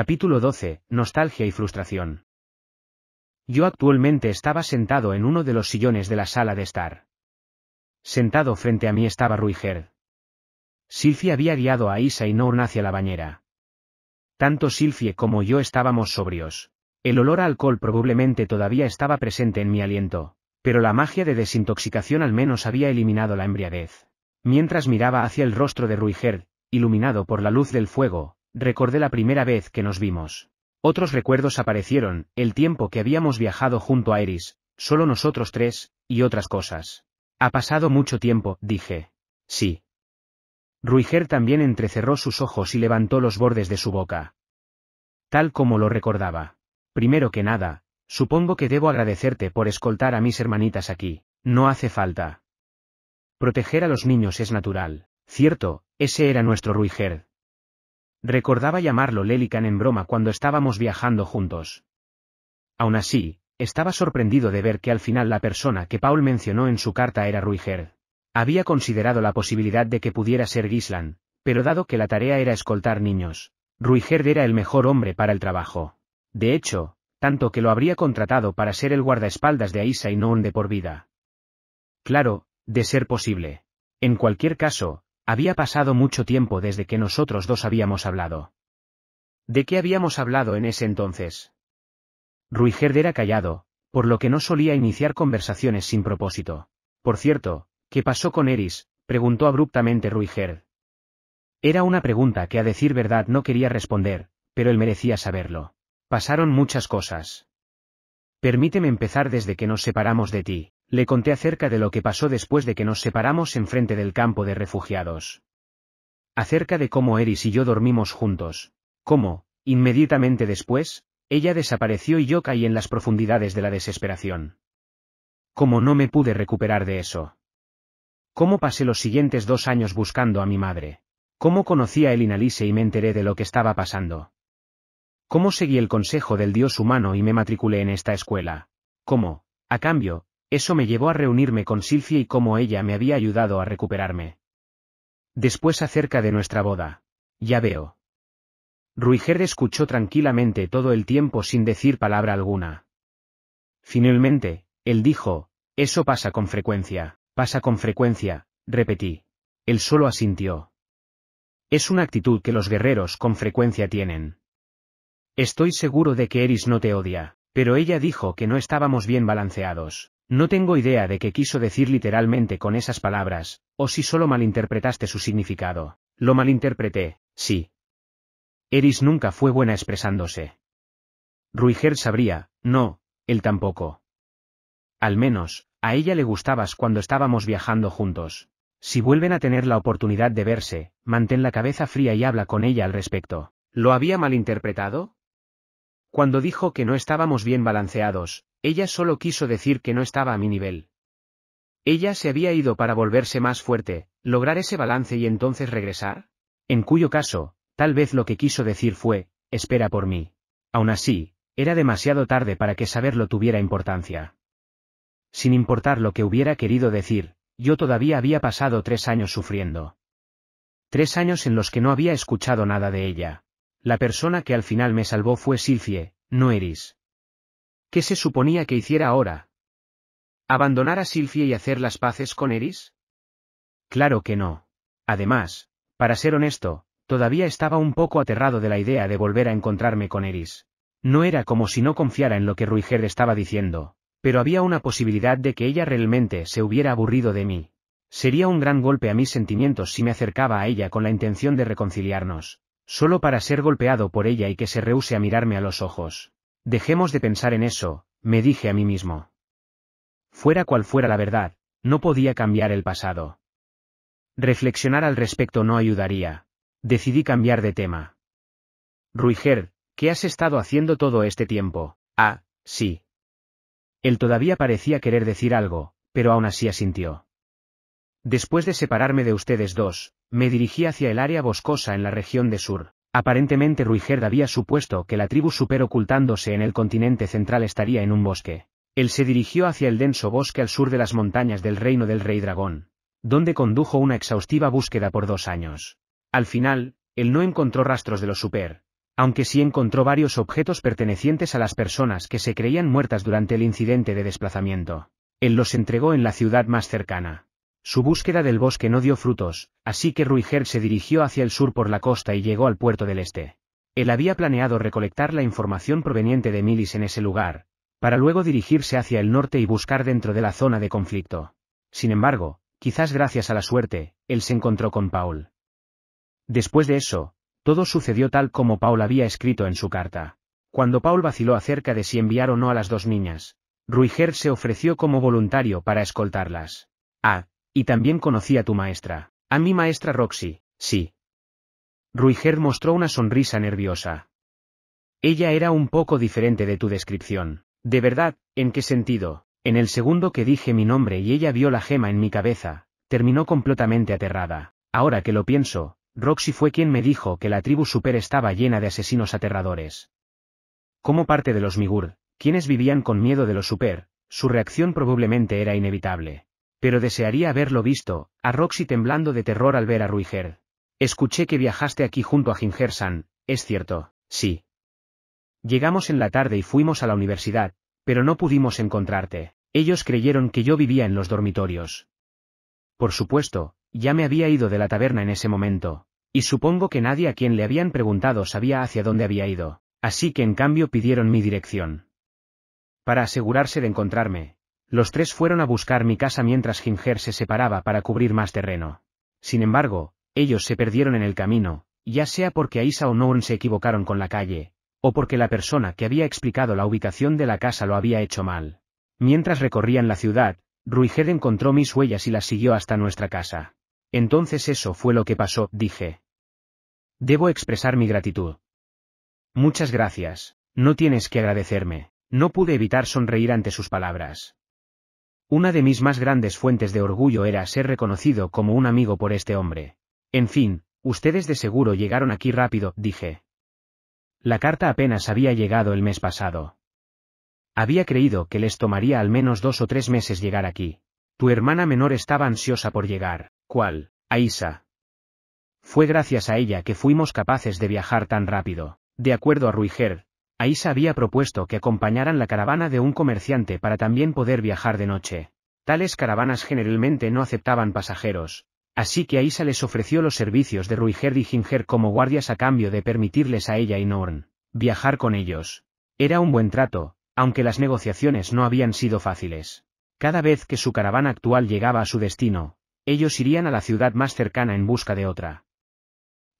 Capítulo 12. Nostalgia y frustración. Yo actualmente estaba sentado en uno de los sillones de la sala de estar. Sentado frente a mí estaba Ruiger. Silfie había guiado a Isa y Nourn hacia la bañera. Tanto Silfie como yo estábamos sobrios. El olor a alcohol probablemente todavía estaba presente en mi aliento, pero la magia de desintoxicación al menos había eliminado la embriaguez. Mientras miraba hacia el rostro de Ruiger, iluminado por la luz del fuego, recordé la primera vez que nos vimos. Otros recuerdos aparecieron, el tiempo que habíamos viajado junto a Eris, solo nosotros tres, y otras cosas. Ha pasado mucho tiempo, dije. Sí. Ruiger también entrecerró sus ojos y levantó los bordes de su boca. Tal como lo recordaba. Primero que nada, supongo que debo agradecerte por escoltar a mis hermanitas aquí. No hace falta. Proteger a los niños es natural. Cierto, ese era nuestro Ruiger. Recordaba llamarlo Lelican en broma cuando estábamos viajando juntos. Aún así, estaba sorprendido de ver que al final la persona que Paul mencionó en su carta era Ruiger. Había considerado la posibilidad de que pudiera ser Gislan, pero dado que la tarea era escoltar niños, Ruiger era el mejor hombre para el trabajo. De hecho, tanto que lo habría contratado para ser el guardaespaldas de Aisa y no un de por vida. Claro, de ser posible. En cualquier caso, había pasado mucho tiempo desde que nosotros dos habíamos hablado. ¿De qué habíamos hablado en ese entonces? Ruigerd era callado, por lo que no solía iniciar conversaciones sin propósito. Por cierto, ¿qué pasó con Eris? preguntó abruptamente Ruijerd. Era una pregunta que a decir verdad no quería responder, pero él merecía saberlo. Pasaron muchas cosas. Permíteme empezar desde que nos separamos de ti. Le conté acerca de lo que pasó después de que nos separamos en frente del campo de refugiados. Acerca de cómo Eris y yo dormimos juntos. Cómo, inmediatamente después, ella desapareció y yo caí en las profundidades de la desesperación. Cómo no me pude recuperar de eso. Cómo pasé los siguientes dos años buscando a mi madre. Cómo conocí a Elina y me enteré de lo que estaba pasando. Cómo seguí el consejo del dios humano y me matriculé en esta escuela. Cómo, a cambio, eso me llevó a reunirme con Silvia y cómo ella me había ayudado a recuperarme. Después acerca de nuestra boda. Ya veo. Ruiger escuchó tranquilamente todo el tiempo sin decir palabra alguna. Finalmente, él dijo, eso pasa con frecuencia, pasa con frecuencia, repetí. Él solo asintió. Es una actitud que los guerreros con frecuencia tienen. Estoy seguro de que Eris no te odia, pero ella dijo que no estábamos bien balanceados. No tengo idea de qué quiso decir literalmente con esas palabras, o si solo malinterpretaste su significado. Lo malinterpreté, sí. Eris nunca fue buena expresándose. Ruiger sabría, no, él tampoco. Al menos, a ella le gustabas cuando estábamos viajando juntos. Si vuelven a tener la oportunidad de verse, mantén la cabeza fría y habla con ella al respecto. ¿Lo había malinterpretado? Cuando dijo que no estábamos bien balanceados, ella solo quiso decir que no estaba a mi nivel. Ella se había ido para volverse más fuerte, lograr ese balance y entonces regresar. En cuyo caso, tal vez lo que quiso decir fue, espera por mí. Aún así, era demasiado tarde para que saberlo tuviera importancia. Sin importar lo que hubiera querido decir, yo todavía había pasado tres años sufriendo. Tres años en los que no había escuchado nada de ella. La persona que al final me salvó fue Silfie, no Eris. ¿Qué se suponía que hiciera ahora? ¿Abandonar a Silfie y hacer las paces con Eris? Claro que no. Además, para ser honesto, todavía estaba un poco aterrado de la idea de volver a encontrarme con Eris. No era como si no confiara en lo que Ruiger estaba diciendo, pero había una posibilidad de que ella realmente se hubiera aburrido de mí. Sería un gran golpe a mis sentimientos si me acercaba a ella con la intención de reconciliarnos. Solo para ser golpeado por ella y que se rehúse a mirarme a los ojos. Dejemos de pensar en eso, me dije a mí mismo. Fuera cual fuera la verdad, no podía cambiar el pasado. Reflexionar al respecto no ayudaría. Decidí cambiar de tema. Ruiger, ¿qué has estado haciendo todo este tiempo? Ah, sí. Él todavía parecía querer decir algo, pero aún así asintió. Después de separarme de ustedes dos, me dirigí hacia el área boscosa en la región de Sur. Aparentemente Ruigerd había supuesto que la tribu super ocultándose en el continente central estaría en un bosque. Él se dirigió hacia el denso bosque al sur de las montañas del reino del rey dragón, donde condujo una exhaustiva búsqueda por dos años. Al final, él no encontró rastros de los super, aunque sí encontró varios objetos pertenecientes a las personas que se creían muertas durante el incidente de desplazamiento. Él los entregó en la ciudad más cercana. Su búsqueda del bosque no dio frutos, así que Ruiger se dirigió hacia el sur por la costa y llegó al puerto del este. Él había planeado recolectar la información proveniente de Milis en ese lugar, para luego dirigirse hacia el norte y buscar dentro de la zona de conflicto. Sin embargo, quizás gracias a la suerte, él se encontró con Paul. Después de eso, todo sucedió tal como Paul había escrito en su carta. Cuando Paul vaciló acerca de si enviar o no a las dos niñas, Ruiger se ofreció como voluntario para escoltarlas. Ah. Y también conocí a tu maestra. A mi maestra Roxy, sí. Ruiger mostró una sonrisa nerviosa. Ella era un poco diferente de tu descripción. De verdad, ¿en qué sentido? En el segundo que dije mi nombre y ella vio la gema en mi cabeza, terminó completamente aterrada. Ahora que lo pienso, Roxy fue quien me dijo que la tribu super estaba llena de asesinos aterradores. Como parte de los Migur, quienes vivían con miedo de los super, su reacción probablemente era inevitable. Pero desearía haberlo visto, a Roxy temblando de terror al ver a Ruiger. Escuché que viajaste aquí junto a Gingersan, es cierto, sí. Llegamos en la tarde y fuimos a la universidad, pero no pudimos encontrarte. Ellos creyeron que yo vivía en los dormitorios. Por supuesto, ya me había ido de la taberna en ese momento, y supongo que nadie a quien le habían preguntado sabía hacia dónde había ido, así que en cambio pidieron mi dirección. Para asegurarse de encontrarme, los tres fueron a buscar mi casa mientras Ginger se separaba para cubrir más terreno. Sin embargo, ellos se perdieron en el camino, ya sea porque Aisa o Noon se equivocaron con la calle, o porque la persona que había explicado la ubicación de la casa lo había hecho mal. Mientras recorrían la ciudad, Ruiger encontró mis huellas y las siguió hasta nuestra casa. Entonces eso fue lo que pasó, dije. Debo expresar mi gratitud. Muchas gracias, no tienes que agradecerme. No pude evitar sonreír ante sus palabras. Una de mis más grandes fuentes de orgullo era ser reconocido como un amigo por este hombre. En fin, ustedes de seguro llegaron aquí rápido, dije. La carta apenas había llegado el mes pasado. Había creído que les tomaría al menos dos o tres meses llegar aquí. Tu hermana menor estaba ansiosa por llegar. ¿Cuál? Aisa. Fue gracias a ella que fuimos capaces de viajar tan rápido. De acuerdo a Ruiger, Aisa había propuesto que acompañaran la caravana de un comerciante para también poder viajar de noche. Tales caravanas generalmente no aceptaban pasajeros, así que Aisa les ofreció los servicios de Ruiger y Ginger como guardias a cambio de permitirles a ella y Norn viajar con ellos. Era un buen trato, aunque las negociaciones no habían sido fáciles. Cada vez que su caravana actual llegaba a su destino, ellos irían a la ciudad más cercana en busca de otra.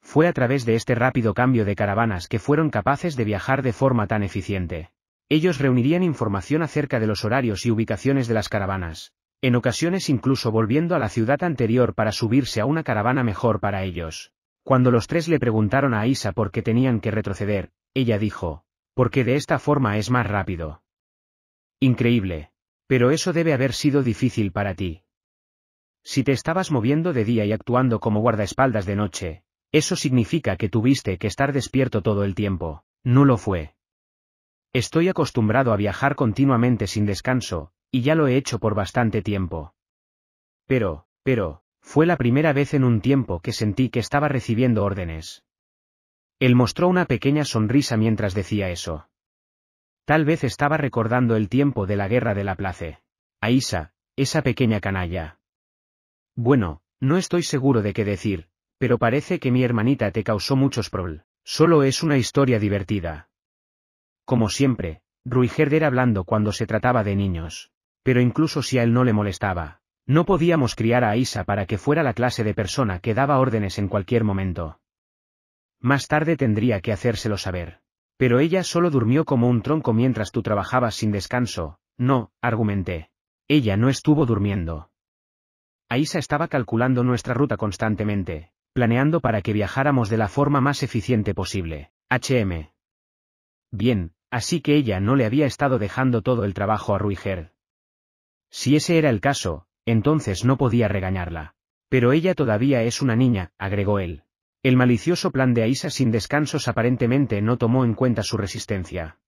Fue a través de este rápido cambio de caravanas que fueron capaces de viajar de forma tan eficiente. Ellos reunirían información acerca de los horarios y ubicaciones de las caravanas, en ocasiones incluso volviendo a la ciudad anterior para subirse a una caravana mejor para ellos. Cuando los tres le preguntaron a Isa por qué tenían que retroceder, ella dijo, porque de esta forma es más rápido. Increíble. Pero eso debe haber sido difícil para ti. Si te estabas moviendo de día y actuando como guardaespaldas de noche, eso significa que tuviste que estar despierto todo el tiempo, no lo fue. Estoy acostumbrado a viajar continuamente sin descanso, y ya lo he hecho por bastante tiempo. Pero, pero, fue la primera vez en un tiempo que sentí que estaba recibiendo órdenes. Él mostró una pequeña sonrisa mientras decía eso. Tal vez estaba recordando el tiempo de la guerra de la place. Aisa, esa pequeña canalla. Bueno, no estoy seguro de qué decir, pero parece que mi hermanita te causó muchos problemas. Solo es una historia divertida. Como siempre, Ruiger era hablando cuando se trataba de niños. Pero incluso si a él no le molestaba, no podíamos criar a Isa para que fuera la clase de persona que daba órdenes en cualquier momento. Más tarde tendría que hacérselo saber. Pero ella solo durmió como un tronco mientras tú trabajabas sin descanso. No, argumenté. Ella no estuvo durmiendo. Aisa estaba calculando nuestra ruta constantemente, planeando para que viajáramos de la forma más eficiente posible. HM. Bien, así que ella no le había estado dejando todo el trabajo a Ruiger. Si ese era el caso, entonces no podía regañarla. Pero ella todavía es una niña, agregó él. El malicioso plan de Aisa sin descansos aparentemente no tomó en cuenta su resistencia.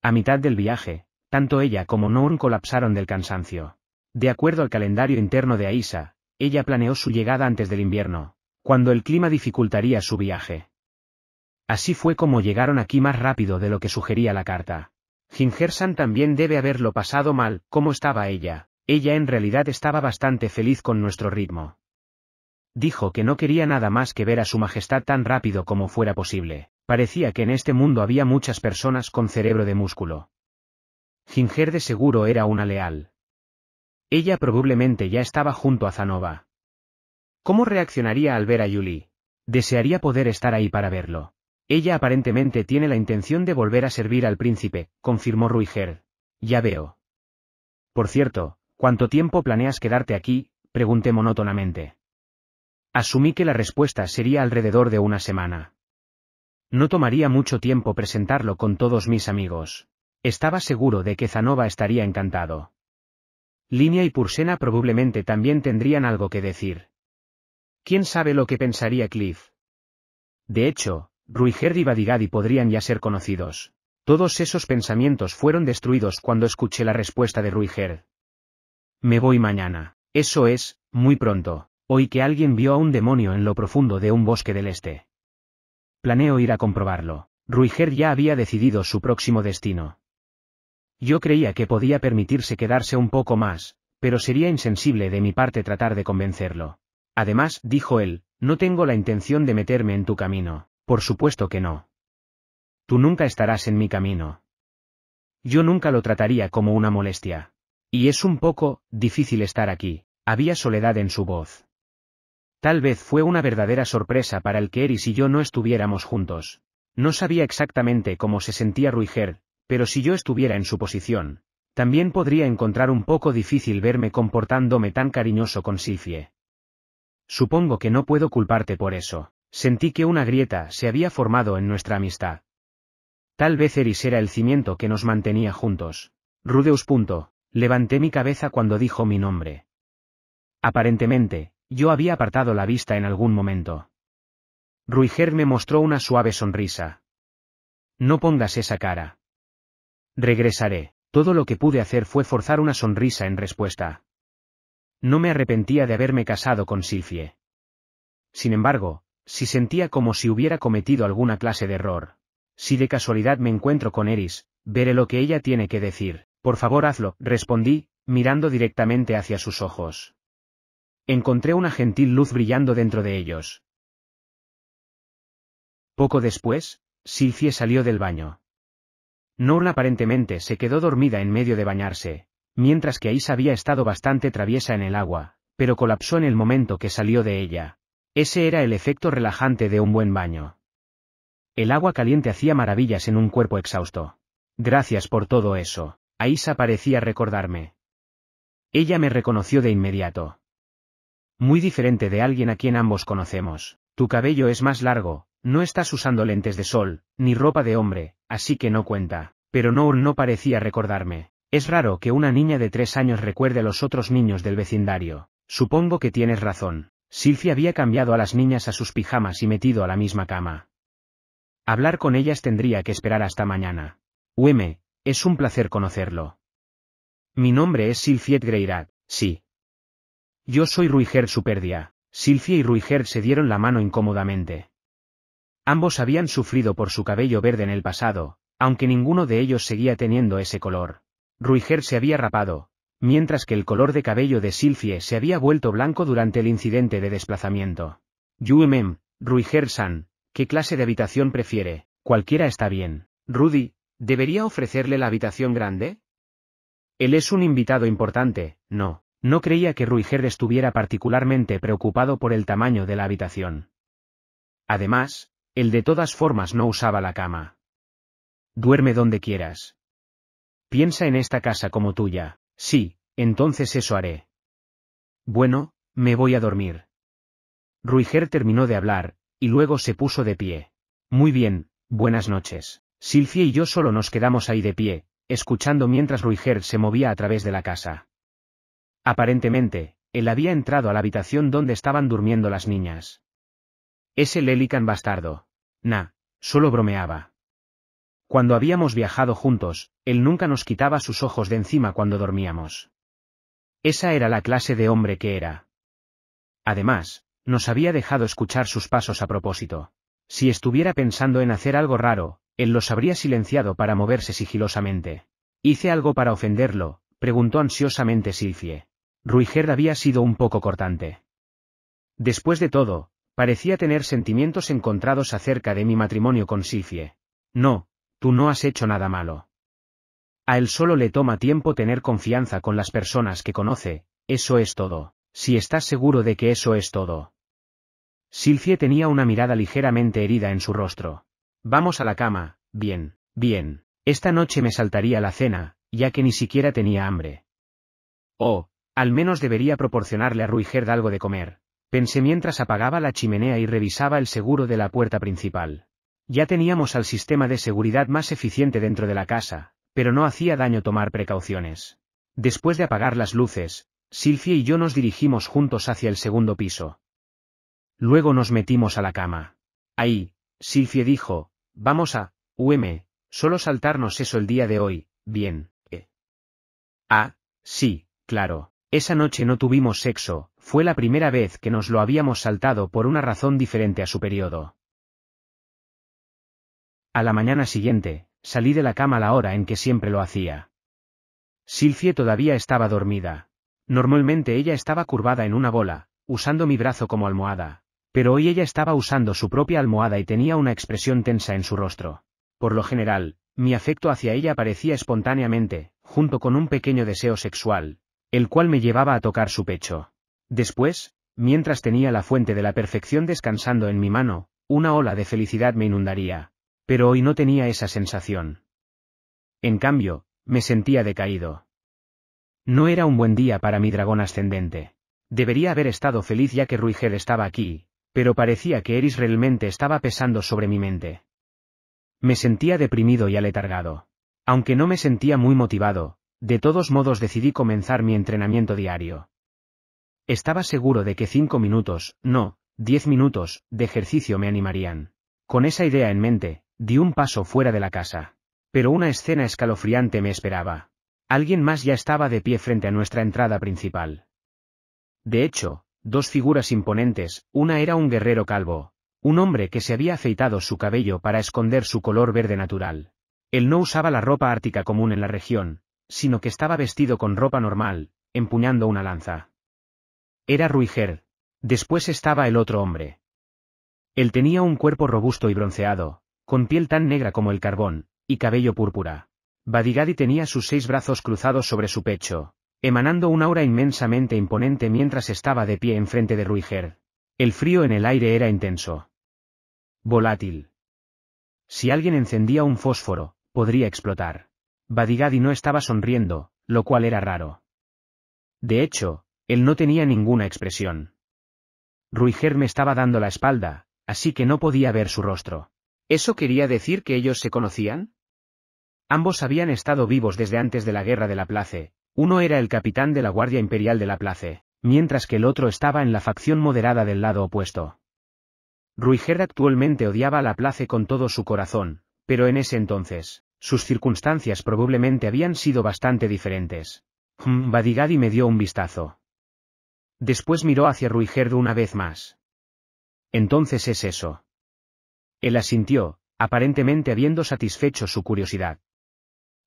A mitad del viaje, tanto ella como Noon colapsaron del cansancio. De acuerdo al calendario interno de Aisa, ella planeó su llegada antes del invierno, cuando el clima dificultaría su viaje. Así fue como llegaron aquí más rápido de lo que sugería la carta. Gingersan también debe haberlo pasado mal, como estaba ella. Ella en realidad estaba bastante feliz con nuestro ritmo. Dijo que no quería nada más que ver a su majestad tan rápido como fuera posible. Parecía que en este mundo había muchas personas con cerebro de músculo. Ginger de seguro era una leal. Ella probablemente ya estaba junto a Zanova. ¿Cómo reaccionaría al ver a Yuli? Desearía poder estar ahí para verlo. Ella aparentemente tiene la intención de volver a servir al príncipe, confirmó Ruiger. Ya veo. Por cierto, ¿cuánto tiempo planeas quedarte aquí? pregunté monótonamente. Asumí que la respuesta sería alrededor de una semana. No tomaría mucho tiempo presentarlo con todos mis amigos. Estaba seguro de que Zanova estaría encantado. Línea y Pursena probablemente también tendrían algo que decir. ¿Quién sabe lo que pensaría Cliff? De hecho, Ruiger y Badigadi podrían ya ser conocidos. Todos esos pensamientos fueron destruidos cuando escuché la respuesta de Ruiger. Me voy mañana. Eso es, muy pronto. Hoy que alguien vio a un demonio en lo profundo de un bosque del este. Planeo ir a comprobarlo. Ruiger ya había decidido su próximo destino. Yo creía que podía permitirse quedarse un poco más, pero sería insensible de mi parte tratar de convencerlo. Además, dijo él, no tengo la intención de meterme en tu camino, por supuesto que no. Tú nunca estarás en mi camino. Yo nunca lo trataría como una molestia. Y es un poco, difícil estar aquí, había soledad en su voz. Tal vez fue una verdadera sorpresa para el que Eris y yo no estuviéramos juntos. No sabía exactamente cómo se sentía Ruiger, pero si yo estuviera en su posición, también podría encontrar un poco difícil verme comportándome tan cariñoso con Sifie. Supongo que no puedo culparte por eso. Sentí que una grieta se había formado en nuestra amistad. Tal vez Eris era el cimiento que nos mantenía juntos. Rudeus. Levanté mi cabeza cuando dijo mi nombre. Aparentemente, yo había apartado la vista en algún momento. Ruiger me mostró una suave sonrisa. No pongas esa cara. Regresaré. Todo lo que pude hacer fue forzar una sonrisa en respuesta. No me arrepentía de haberme casado con Silfie. Sin embargo, si sentía como si hubiera cometido alguna clase de error. Si de casualidad me encuentro con Eris, veré lo que ella tiene que decir. Por favor hazlo, respondí, mirando directamente hacia sus ojos. Encontré una gentil luz brillando dentro de ellos. Poco después, Silfie salió del baño. Norn aparentemente se quedó dormida en medio de bañarse, mientras que Aisa había estado bastante traviesa en el agua, pero colapsó en el momento que salió de ella. Ese era el efecto relajante de un buen baño. El agua caliente hacía maravillas en un cuerpo exhausto. Gracias por todo eso. Aisa parecía recordarme. Ella me reconoció de inmediato. Muy diferente de alguien a quien ambos conocemos. Tu cabello es más largo, no estás usando lentes de sol, ni ropa de hombre, así que no cuenta. Pero Nour no parecía recordarme. Es raro que una niña de tres años recuerde a los otros niños del vecindario. Supongo que tienes razón. Silvia había cambiado a las niñas a sus pijamas y metido a la misma cama. Hablar con ellas tendría que esperar hasta mañana. Hueme, es un placer conocerlo. Mi nombre es Silfiet Greirat, sí. Yo soy Ruiger Superdia. Silfia y Ruiger se dieron la mano incómodamente. Ambos habían sufrido por su cabello verde en el pasado, aunque ninguno de ellos seguía teniendo ese color. Ruiger se había rapado, mientras que el color de cabello de Silfie se había vuelto blanco durante el incidente de desplazamiento. Yumem, Ruiger-san, ¿qué clase de habitación prefiere? Cualquiera está bien. Rudy, ¿debería ofrecerle la habitación grande? Él es un invitado importante, no. No creía que Ruiger estuviera particularmente preocupado por el tamaño de la habitación. Además, él de todas formas no usaba la cama. Duerme donde quieras piensa en esta casa como tuya. Sí, entonces eso haré. Bueno, me voy a dormir. Ruiger terminó de hablar, y luego se puso de pie. Muy bien, buenas noches. Silfie y yo solo nos quedamos ahí de pie, escuchando mientras Ruiger se movía a través de la casa. Aparentemente, él había entrado a la habitación donde estaban durmiendo las niñas. Ese Lelican bastardo. na, solo bromeaba. Cuando habíamos viajado juntos, él nunca nos quitaba sus ojos de encima cuando dormíamos. Esa era la clase de hombre que era. Además, nos había dejado escuchar sus pasos a propósito. Si estuviera pensando en hacer algo raro, él los habría silenciado para moverse sigilosamente. ¿Hice algo para ofenderlo? preguntó ansiosamente Silfie. Ruiger había sido un poco cortante. Después de todo, parecía tener sentimientos encontrados acerca de mi matrimonio con Silfie. No, tú no has hecho nada malo. A él solo le toma tiempo tener confianza con las personas que conoce, eso es todo, si estás seguro de que eso es todo. Silcie tenía una mirada ligeramente herida en su rostro. Vamos a la cama, bien, bien, esta noche me saltaría la cena, ya que ni siquiera tenía hambre. Oh, al menos debería proporcionarle a Ruigerd algo de comer, pensé mientras apagaba la chimenea y revisaba el seguro de la puerta principal. Ya teníamos al sistema de seguridad más eficiente dentro de la casa, pero no hacía daño tomar precauciones. Después de apagar las luces, Silfie y yo nos dirigimos juntos hacia el segundo piso. Luego nos metimos a la cama. Ahí, Silfie dijo, vamos a, UM, solo saltarnos eso el día de hoy, bien. Eh. Ah, sí, claro. Esa noche no tuvimos sexo, fue la primera vez que nos lo habíamos saltado por una razón diferente a su periodo. A la mañana siguiente, salí de la cama a la hora en que siempre lo hacía. Silfie todavía estaba dormida. Normalmente ella estaba curvada en una bola, usando mi brazo como almohada, pero hoy ella estaba usando su propia almohada y tenía una expresión tensa en su rostro. Por lo general, mi afecto hacia ella aparecía espontáneamente, junto con un pequeño deseo sexual, el cual me llevaba a tocar su pecho. Después, mientras tenía la fuente de la perfección descansando en mi mano, una ola de felicidad me inundaría, pero hoy no tenía esa sensación. En cambio, me sentía decaído. No era un buen día para mi dragón ascendente. Debería haber estado feliz ya que Ruigel estaba aquí, pero parecía que Eris realmente estaba pesando sobre mi mente. Me sentía deprimido y aletargado. Aunque no me sentía muy motivado, de todos modos decidí comenzar mi entrenamiento diario. Estaba seguro de que cinco minutos, no, diez minutos, de ejercicio me animarían. Con esa idea en mente, Di un paso fuera de la casa. Pero una escena escalofriante me esperaba. Alguien más ya estaba de pie frente a nuestra entrada principal. De hecho, dos figuras imponentes, una era un guerrero calvo, un hombre que se había afeitado su cabello para esconder su color verde natural. Él no usaba la ropa ártica común en la región, sino que estaba vestido con ropa normal, empuñando una lanza. Era Ruiger. Después estaba el otro hombre. Él tenía un cuerpo robusto y bronceado, con piel tan negra como el carbón, y cabello púrpura. Badigadi tenía sus seis brazos cruzados sobre su pecho, emanando una aura inmensamente imponente mientras estaba de pie enfrente de Ruiger. El frío en el aire era intenso. Volátil. Si alguien encendía un fósforo, podría explotar. Badigadi no estaba sonriendo, lo cual era raro. De hecho, él no tenía ninguna expresión. Ruiger me estaba dando la espalda, así que no podía ver su rostro. ¿Eso quería decir que ellos se conocían? Ambos habían estado vivos desde antes de la Guerra de la Place, uno era el capitán de la Guardia Imperial de la Place, mientras que el otro estaba en la facción moderada del lado opuesto. Ruiger actualmente odiaba a la Place con todo su corazón, pero en ese entonces, sus circunstancias probablemente habían sido bastante diferentes. Hmm, Badigadi me dio un vistazo. Después miró hacia Ruiger una vez más. Entonces es eso. Él asintió, aparentemente habiendo satisfecho su curiosidad.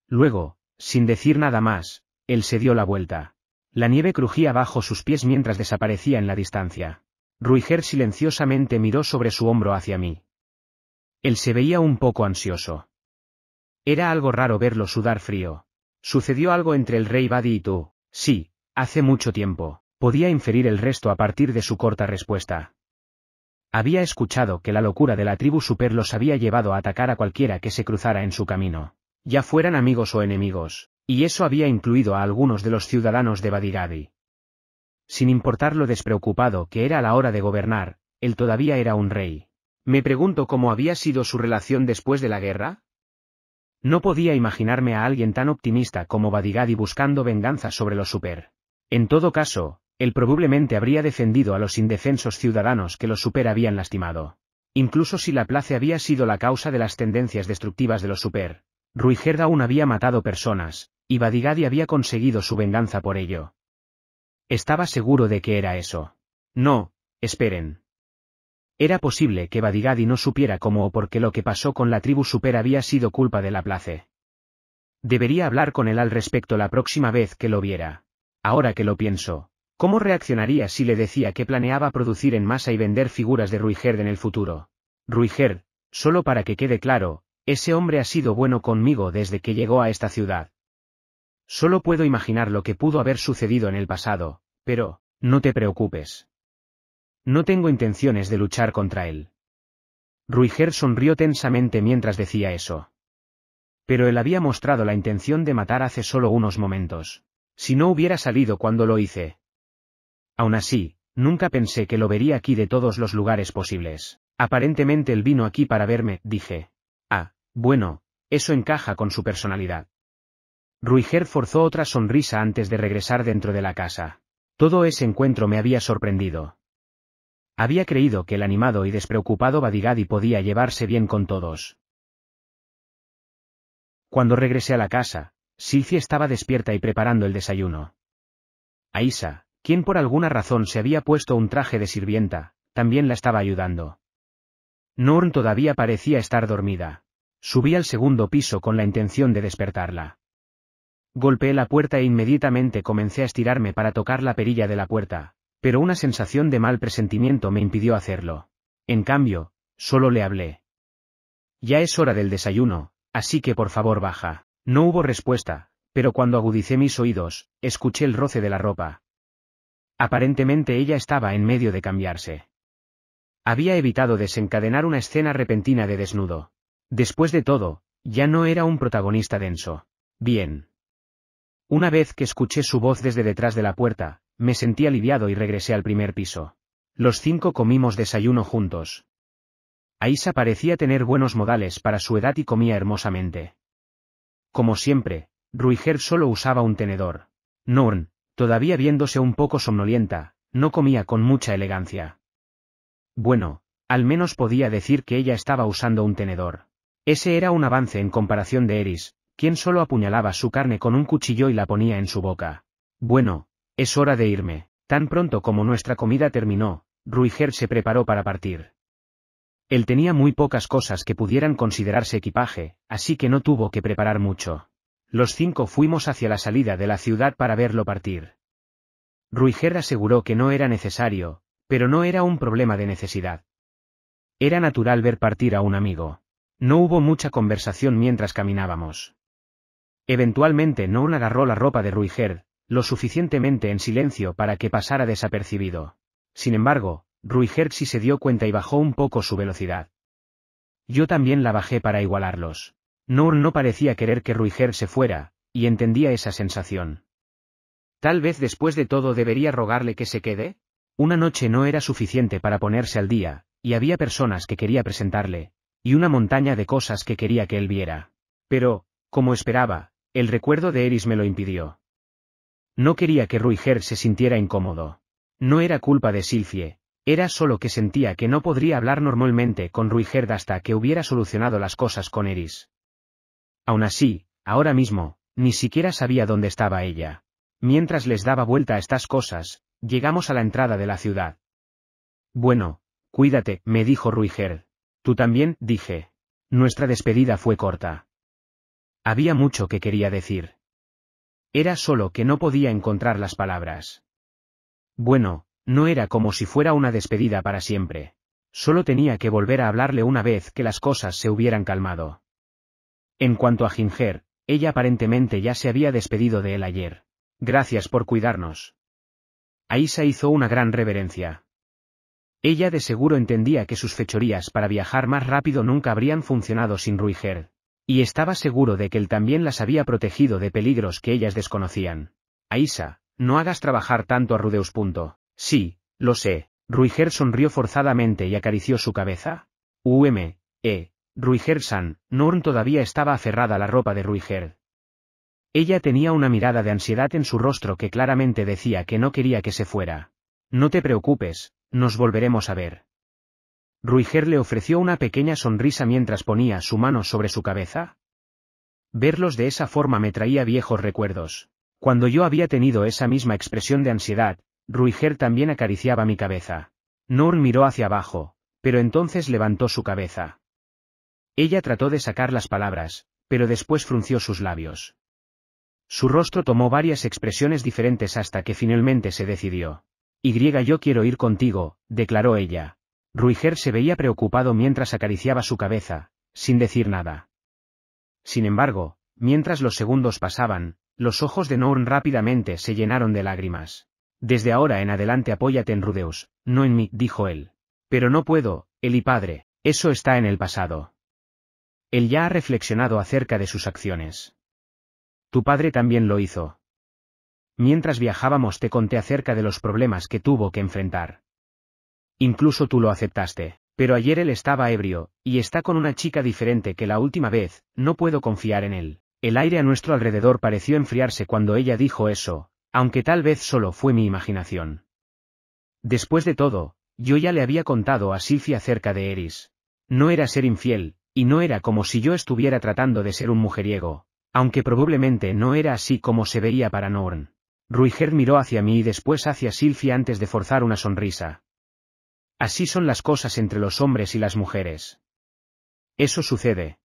Luego, sin decir nada más, él se dio la vuelta. La nieve crujía bajo sus pies mientras desaparecía en la distancia. Ruiger silenciosamente miró sobre su hombro hacia mí. Él se veía un poco ansioso. Era algo raro verlo sudar frío. Sucedió algo entre el rey Badi y tú. Sí, hace mucho tiempo. Podía inferir el resto a partir de su corta respuesta. Había escuchado que la locura de la tribu super los había llevado a atacar a cualquiera que se cruzara en su camino, ya fueran amigos o enemigos, y eso había incluido a algunos de los ciudadanos de Badigadi. Sin importar lo despreocupado que era a la hora de gobernar, él todavía era un rey. Me pregunto cómo había sido su relación después de la guerra. No podía imaginarme a alguien tan optimista como Badigadi buscando venganza sobre los super. En todo caso, él probablemente habría defendido a los indefensos ciudadanos que los super habían lastimado. Incluso si la place había sido la causa de las tendencias destructivas de los super, Ruigerda aún había matado personas, y Badigadi había conseguido su venganza por ello. Estaba seguro de que era eso. No, esperen. Era posible que Badigadi no supiera cómo o por qué lo que pasó con la tribu super había sido culpa de la place. Debería hablar con él al respecto la próxima vez que lo viera. Ahora que lo pienso, ¿Cómo reaccionaría si le decía que planeaba producir en masa y vender figuras de Ruiger en el futuro? Ruiger, solo para que quede claro, ese hombre ha sido bueno conmigo desde que llegó a esta ciudad. Solo puedo imaginar lo que pudo haber sucedido en el pasado, pero, no te preocupes. No tengo intenciones de luchar contra él. Ruiger sonrió tensamente mientras decía eso. Pero él había mostrado la intención de matar hace solo unos momentos. Si no hubiera salido cuando lo hice, Aún así, nunca pensé que lo vería aquí de todos los lugares posibles. Aparentemente él vino aquí para verme, dije. Ah, bueno, eso encaja con su personalidad. Ruiger forzó otra sonrisa antes de regresar dentro de la casa. Todo ese encuentro me había sorprendido. Había creído que el animado y despreocupado Badigadi podía llevarse bien con todos. Cuando regresé a la casa, Silvia estaba despierta y preparando el desayuno. Aisa, quien por alguna razón se había puesto un traje de sirvienta, también la estaba ayudando. Norn todavía parecía estar dormida. Subí al segundo piso con la intención de despertarla. Golpeé la puerta e inmediatamente comencé a estirarme para tocar la perilla de la puerta, pero una sensación de mal presentimiento me impidió hacerlo. En cambio, solo le hablé. Ya es hora del desayuno, así que por favor baja. No hubo respuesta, pero cuando agudicé mis oídos, escuché el roce de la ropa. Aparentemente ella estaba en medio de cambiarse. Había evitado desencadenar una escena repentina de desnudo. Después de todo, ya no era un protagonista denso. Bien. Una vez que escuché su voz desde detrás de la puerta, me sentí aliviado y regresé al primer piso. Los cinco comimos desayuno juntos. Aisa parecía tener buenos modales para su edad y comía hermosamente. Como siempre, Ruiger solo usaba un tenedor. Norn, todavía viéndose un poco somnolienta, no comía con mucha elegancia. Bueno, al menos podía decir que ella estaba usando un tenedor. Ese era un avance en comparación de Eris, quien solo apuñalaba su carne con un cuchillo y la ponía en su boca. Bueno, es hora de irme. Tan pronto como nuestra comida terminó, Ruiger se preparó para partir. Él tenía muy pocas cosas que pudieran considerarse equipaje, así que no tuvo que preparar mucho. Los cinco fuimos hacia la salida de la ciudad para verlo partir. Ruiger aseguró que no era necesario, pero no era un problema de necesidad. Era natural ver partir a un amigo. No hubo mucha conversación mientras caminábamos. Eventualmente Noon agarró la ropa de Ruiger, lo suficientemente en silencio para que pasara desapercibido. Sin embargo, Ruiger sí se dio cuenta y bajó un poco su velocidad. Yo también la bajé para igualarlos. Noor no parecía querer que Ruiger se fuera, y entendía esa sensación. Tal vez después de todo debería rogarle que se quede. Una noche no era suficiente para ponerse al día, y había personas que quería presentarle, y una montaña de cosas que quería que él viera. Pero, como esperaba, el recuerdo de Eris me lo impidió. No quería que Ruiger se sintiera incómodo. No era culpa de Silfie, era solo que sentía que no podría hablar normalmente con ruiger hasta que hubiera solucionado las cosas con Eris. Aún así, ahora mismo, ni siquiera sabía dónde estaba ella. Mientras les daba vuelta a estas cosas, llegamos a la entrada de la ciudad. Bueno, cuídate, me dijo Ruiger. Tú también, dije. Nuestra despedida fue corta. Había mucho que quería decir. Era solo que no podía encontrar las palabras. Bueno, no era como si fuera una despedida para siempre. Solo tenía que volver a hablarle una vez que las cosas se hubieran calmado. En cuanto a Ginger, ella aparentemente ya se había despedido de él ayer. Gracias por cuidarnos. Aisa hizo una gran reverencia. Ella de seguro entendía que sus fechorías para viajar más rápido nunca habrían funcionado sin Ruiger, y estaba seguro de que él también las había protegido de peligros que ellas desconocían. Aisa, no hagas trabajar tanto a Rudeus. Sí, lo sé. Ruiger sonrió forzadamente y acarició su cabeza. UM, E, Ruiger-san, Norn todavía estaba aferrada a la ropa de Ruiger. Ella tenía una mirada de ansiedad en su rostro que claramente decía que no quería que se fuera. No te preocupes, nos volveremos a ver. Ruiger le ofreció una pequeña sonrisa mientras ponía su mano sobre su cabeza. Verlos de esa forma me traía viejos recuerdos. Cuando yo había tenido esa misma expresión de ansiedad, Ruiger también acariciaba mi cabeza. Norn miró hacia abajo, pero entonces levantó su cabeza. Ella trató de sacar las palabras, pero después frunció sus labios. Su rostro tomó varias expresiones diferentes hasta que finalmente se decidió. Y yo quiero ir contigo, declaró ella. Ruiger se veía preocupado mientras acariciaba su cabeza, sin decir nada. Sin embargo, mientras los segundos pasaban, los ojos de Norn rápidamente se llenaron de lágrimas. Desde ahora en adelante apóyate en Rudeus, no en mí, dijo él. Pero no puedo, él y padre, eso está en el pasado. Él ya ha reflexionado acerca de sus acciones. Tu padre también lo hizo. Mientras viajábamos te conté acerca de los problemas que tuvo que enfrentar. Incluso tú lo aceptaste, pero ayer él estaba ebrio, y está con una chica diferente que la última vez, no puedo confiar en él. El aire a nuestro alrededor pareció enfriarse cuando ella dijo eso, aunque tal vez solo fue mi imaginación. Después de todo, yo ya le había contado a Silvia acerca de Eris. No era ser infiel, y no era como si yo estuviera tratando de ser un mujeriego, aunque probablemente no era así como se veía para Norn. Ruiger miró hacia mí y después hacia Silfia antes de forzar una sonrisa. Así son las cosas entre los hombres y las mujeres. Eso sucede.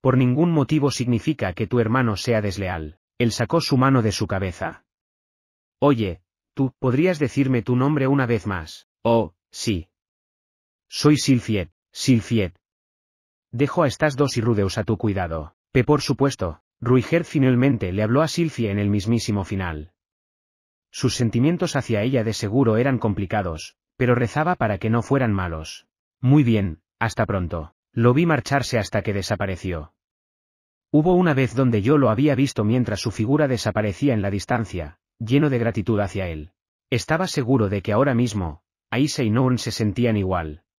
Por ningún motivo significa que tu hermano sea desleal. Él sacó su mano de su cabeza. Oye, tú, ¿podrías decirme tu nombre una vez más? Oh, sí. Soy Silfiet, Silfiet, Dejo a estas dos y Rudeus a tu cuidado. P. Por supuesto, Ruiger finalmente le habló a Silfie en el mismísimo final. Sus sentimientos hacia ella de seguro eran complicados, pero rezaba para que no fueran malos. Muy bien, hasta pronto. Lo vi marcharse hasta que desapareció. Hubo una vez donde yo lo había visto mientras su figura desaparecía en la distancia, lleno de gratitud hacia él. Estaba seguro de que ahora mismo, Aisha y un se sentían igual.